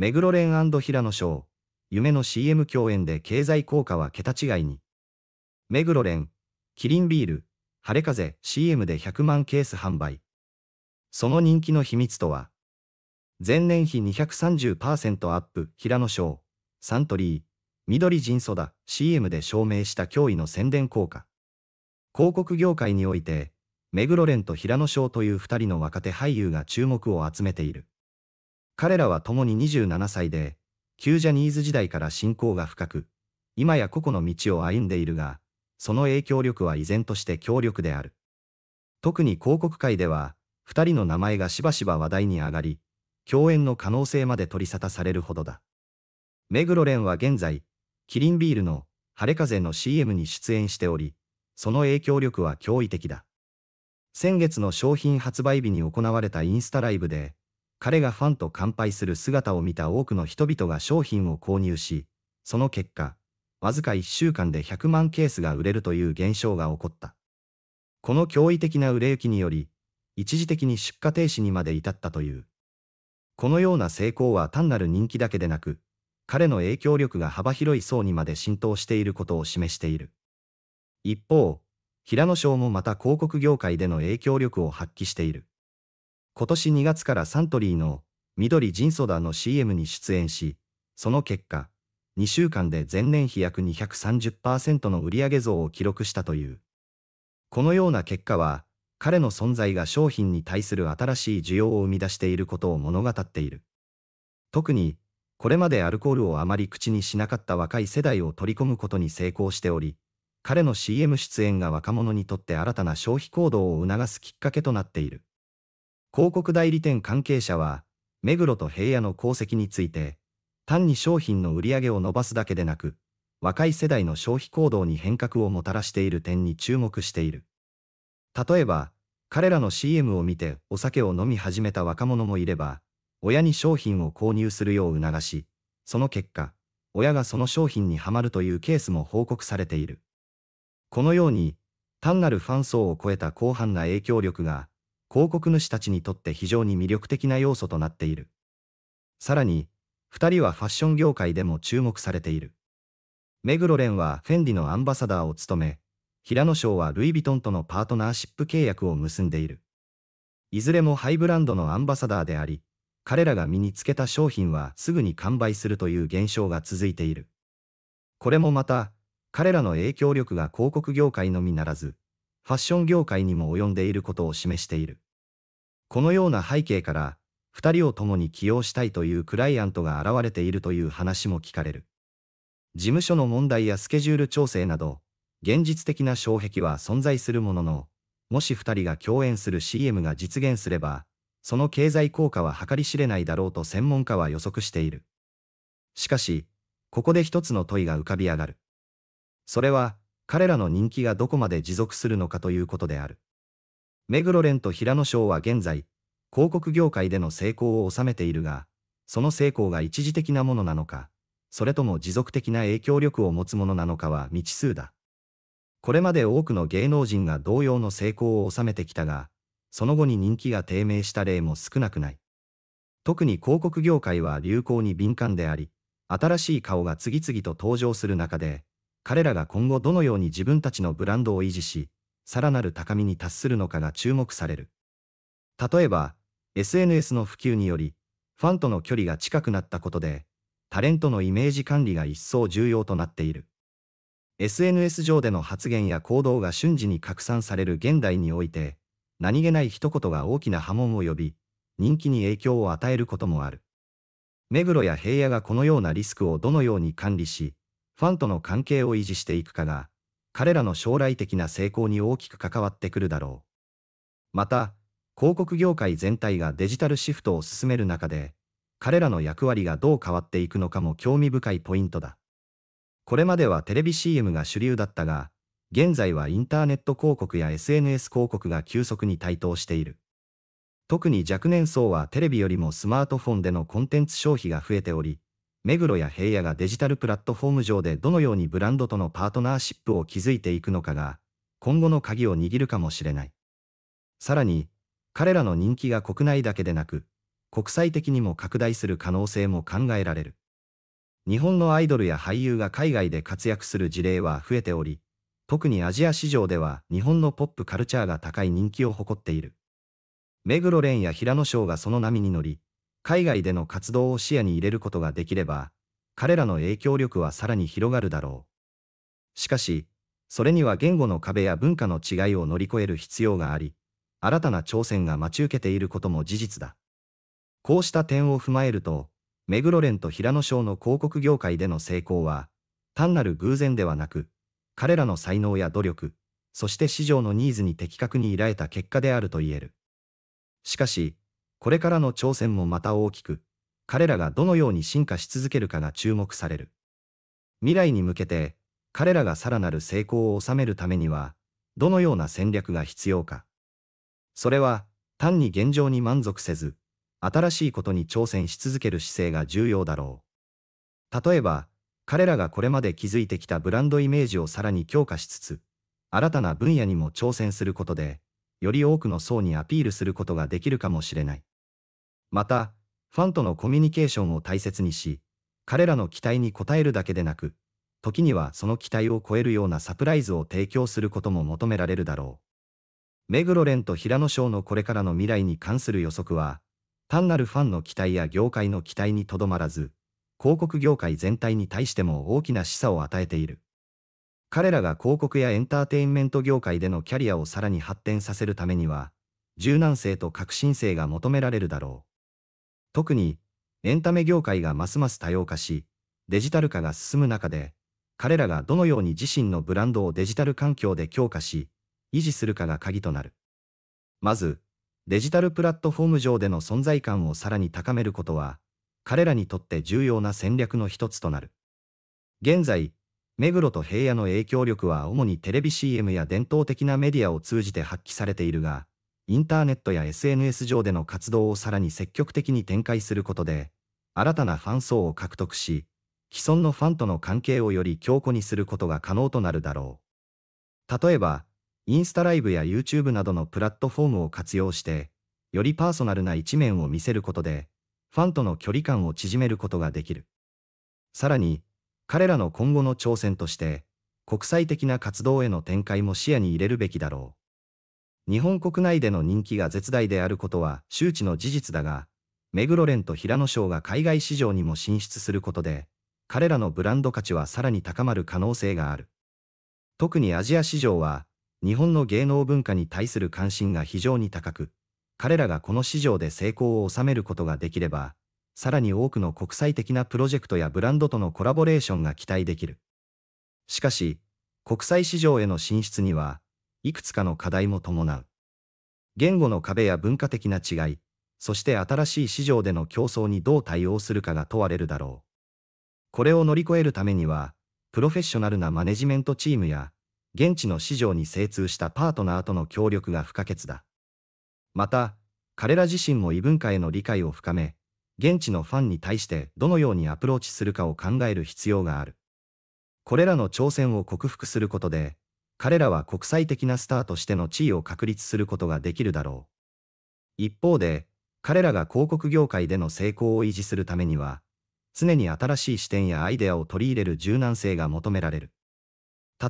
目黒蓮平野翔、夢の CM 共演で経済効果は桁違いに。目黒蓮、キリンビール、晴れ風 CM で100万ケース販売。その人気の秘密とは、前年比230%アップ、平野賞、サントリー、緑人ソダ CM で証明した驚異の宣伝効果。広告業界において、目黒蓮と平野翔という2人の若手俳優が注目を集めている。彼らは共に27歳で、旧ジャニーズ時代から信仰が深く、今や個々の道を歩んでいるが、その影響力は依然として強力である。特に広告界では、二人の名前がしばしば話題に上がり、共演の可能性まで取り沙汰されるほどだ。目黒蓮は現在、キリンビールの晴れ風の CM に出演しており、その影響力は驚異的だ。先月の商品発売日に行われたインスタライブで、彼がファンと乾杯する姿を見た多くの人々が商品を購入し、その結果、わずか1週間で100万ケースが売れるという現象が起こった。この驚異的な売れ行きにより、一時的に出荷停止にまで至ったという。このような成功は単なる人気だけでなく、彼の影響力が幅広い層にまで浸透していることを示している。一方、平野賞もまた広告業界での影響力を発揮している。今年2月からサントリーの緑ジンソダの CM に出演し、その結果、2週間で前年比約230%の売上増を記録したという。このような結果は、彼の存在が商品に対する新しい需要を生み出していることを物語っている。特に、これまでアルコールをあまり口にしなかった若い世代を取り込むことに成功しており、彼の CM 出演が若者にとって新たな消費行動を促すきっかけとなっている。広告代理店関係者は、目黒と平野の功績について、単に商品の売り上げを伸ばすだけでなく、若い世代の消費行動に変革をもたらしている点に注目している。例えば、彼らの CM を見てお酒を飲み始めた若者もいれば、親に商品を購入するよう促し、その結果、親がその商品にはまるというケースも報告されている。このように、単なるファン層を超えた広範な影響力が、広告主たちにとって非常に魅力的な要素となっている。さらに、二人はファッション業界でも注目されている。目黒蓮はフェンディのアンバサダーを務め、平野翔はルイ・ヴィトンとのパートナーシップ契約を結んでいる。いずれもハイブランドのアンバサダーであり、彼らが身につけた商品はすぐに完売するという現象が続いている。これもまた、彼らの影響力が広告業界のみならず、ファッション業界にも及んでいることを示している。このような背景から、二人を共に起用したいというクライアントが現れているという話も聞かれる。事務所の問題やスケジュール調整など、現実的な障壁は存在するものの、もし二人が共演する CM が実現すれば、その経済効果は計り知れないだろうと専門家は予測している。しかし、ここで一つの問いが浮かび上がる。それは、彼らの人気がどこまで持続するのかということである。目黒蓮と平野翔は現在、広告業界での成功を収めているが、その成功が一時的なものなのか、それとも持続的な影響力を持つものなのかは未知数だ。これまで多くの芸能人が同様の成功を収めてきたが、その後に人気が低迷した例も少なくない。特に広告業界は流行に敏感であり、新しい顔が次々と登場する中で、彼らが今後どのように自分たちのブランドを維持し、さらなる高みに達するのかが注目される。例えば、SNS の普及により、ファンとの距離が近くなったことで、タレントのイメージ管理が一層重要となっている。SNS 上での発言や行動が瞬時に拡散される現代において、何気ない一言が大きな波紋を呼び、人気に影響を与えることもある。目黒や平野がこのようなリスクをどのように管理し、ファンとの関係を維持していくかが、彼らの将来的な成功に大きく関わってくるだろう。また、広告業界全体がデジタルシフトを進める中で、彼らの役割がどう変わっていくのかも興味深いポイントだ。これまではテレビ CM が主流だったが、現在はインターネット広告や SNS 広告が急速に台頭している。特に若年層はテレビよりもスマートフォンでのコンテンツ消費が増えており、目黒や平野がデジタルプラットフォーム上でどのようにブランドとのパートナーシップを築いていくのかが、今後の鍵を握るかもしれない。さらに、彼らの人気が国内だけでなく、国際的にも拡大する可能性も考えられる。日本のアイドルや俳優が海外で活躍する事例は増えており、特にアジア市場では日本のポップカルチャーが高い人気を誇っている。目黒蓮や平野翔がその波に乗り、海外での活動を視野に入れることができれば、彼らの影響力はさらに広がるだろう。しかし、それには言語の壁や文化の違いを乗り越える必要があり、新たな挑戦が待ち受けていることも事実だ。こうした点を踏まえると、目黒蓮と平野省の広告業界での成功は、単なる偶然ではなく、彼らの才能や努力、そして市場のニーズに的確に依頼た結果であると言える。しかし、これからの挑戦もまた大きく、彼らがどのように進化し続けるかが注目される。未来に向けて、彼らがさらなる成功を収めるためには、どのような戦略が必要か。それは、単に現状に満足せず、新しいことに挑戦し続ける姿勢が重要だろう。例えば、彼らがこれまで築いてきたブランドイメージをさらに強化しつつ、新たな分野にも挑戦することで、より多くの層にアピールすることができるかもしれない。また、ファンとのコミュニケーションを大切にし、彼らの期待に応えるだけでなく、時にはその期待を超えるようなサプライズを提供することも求められるだろう。目黒蓮と平野翔のこれからの未来に関する予測は、単なるファンの期待や業界の期待にとどまらず、広告業界全体に対しても大きな示唆を与えている。彼らが広告やエンターテインメント業界でのキャリアをさらに発展させるためには、柔軟性と革新性が求められるだろう。特にエンタメ業界がますます多様化し、デジタル化が進む中で、彼らがどのように自身のブランドをデジタル環境で強化し、維持するかが鍵となる。まず、デジタルプラットフォーム上での存在感をさらに高めることは、彼らにとって重要な戦略の一つとなる。現在、目黒と平野の影響力は主にテレビ CM や伝統的なメディアを通じて発揮されているが、インターネットや SNS 上での活動をさらに積極的に展開することで、新たなファン層を獲得し、既存のファンとの関係をより強固にすることが可能となるだろう。例えば、インスタライブや YouTube などのプラットフォームを活用して、よりパーソナルな一面を見せることで、ファンとの距離感を縮めることができる。さらに、彼らの今後の挑戦として、国際的な活動への展開も視野に入れるべきだろう。日本国内での人気が絶大であることは周知の事実だが、目黒蓮と平野翔が海外市場にも進出することで、彼らのブランド価値はさらに高まる可能性がある。特にアジア市場は、日本の芸能文化に対する関心が非常に高く、彼らがこの市場で成功を収めることができれば、さらに多くの国際的なプロジェクトやブランドとのコラボレーションが期待できる。しかし、国際市場への進出には、いくつかの課題も伴う。言語の壁や文化的な違い、そして新しい市場での競争にどう対応するかが問われるだろう。これを乗り越えるためには、プロフェッショナルなマネジメントチームや、現地の市場に精通したパートナーとの協力が不可欠だ。また、彼ら自身も異文化への理解を深め、現地のファンに対してどのようにアプローチするかを考える必要がある。これらの挑戦を克服することで、彼らは国際的なスターとしての地位を確立することができるだろう。一方で、彼らが広告業界での成功を維持するためには、常に新しい視点やアイデアを取り入れる柔軟性が求められる。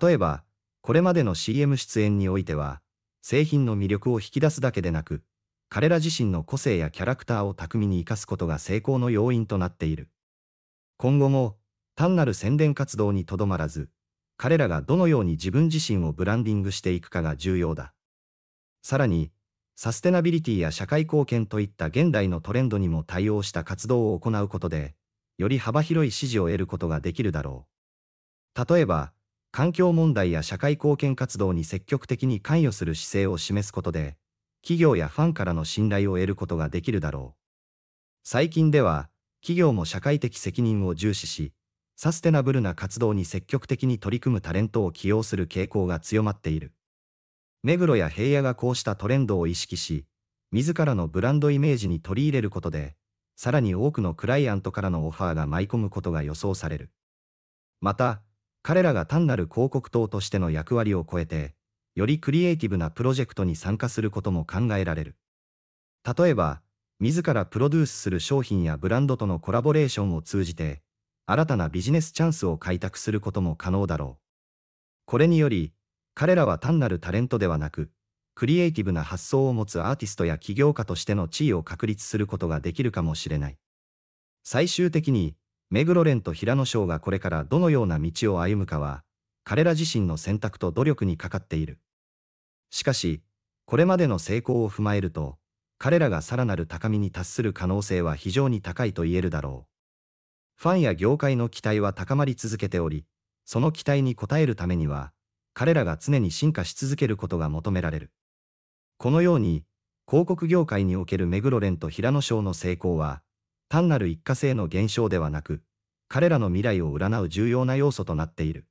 例えば、これまでの CM 出演においては、製品の魅力を引き出すだけでなく、彼ら自身の個性やキャラクターを巧みに活かすことが成功の要因となっている。今後も、単なる宣伝活動にとどまらず、彼らがどのように自分自身をブランディングしていくかが重要だ。さらに、サステナビリティや社会貢献といった現代のトレンドにも対応した活動を行うことで、より幅広い支持を得ることができるだろう。例えば、環境問題や社会貢献活動に積極的に関与する姿勢を示すことで、企業やファンからの信頼を得ることができるだろう。最近では、企業も社会的責任を重視し、サステナブルな活動に積極的に取り組むタレントを起用する傾向が強まっている。目黒や平野がこうしたトレンドを意識し、自らのブランドイメージに取り入れることで、さらに多くのクライアントからのオファーが舞い込むことが予想される。また、彼らが単なる広告塔としての役割を超えて、よりクリエイティブなプロジェクトに参加することも考えられる。例えば、自らプロデュースする商品やブランドとのコラボレーションを通じて、新たなビジネスチャンスを開拓することも可能だろう。これにより、彼らは単なるタレントではなく、クリエイティブな発想を持つアーティストや起業家としての地位を確立することができるかもしれない。最終的に、目黒蓮と平野翔がこれからどのような道を歩むかは、彼ら自身の選択と努力にかかっている。しかし、これまでの成功を踏まえると、彼らがさらなる高みに達する可能性は非常に高いと言えるだろう。ファンや業界の期待は高まり続けており、その期待に応えるためには、彼らが常に進化し続けることが求められる。このように、広告業界における目黒蓮と平野賞の成功は、単なる一過性の現象ではなく、彼らの未来を占う重要な要素となっている。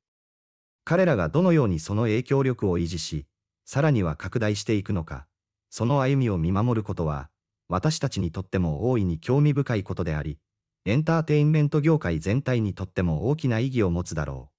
彼らがどのようにその影響力を維持し、さらには拡大していくのか、その歩みを見守ることは、私たちにとっても大いに興味深いことであり、エンターテインメント業界全体にとっても大きな意義を持つだろう。